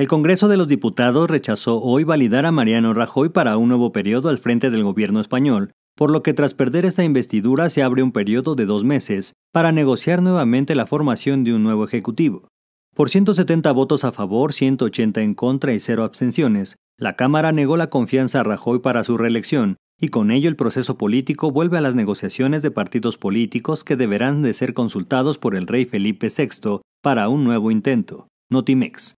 El Congreso de los Diputados rechazó hoy validar a Mariano Rajoy para un nuevo periodo al frente del gobierno español, por lo que tras perder esta investidura se abre un periodo de dos meses para negociar nuevamente la formación de un nuevo Ejecutivo. Por 170 votos a favor, 180 en contra y cero abstenciones, la Cámara negó la confianza a Rajoy para su reelección, y con ello el proceso político vuelve a las negociaciones de partidos políticos que deberán de ser consultados por el rey Felipe VI para un nuevo intento. Notimex.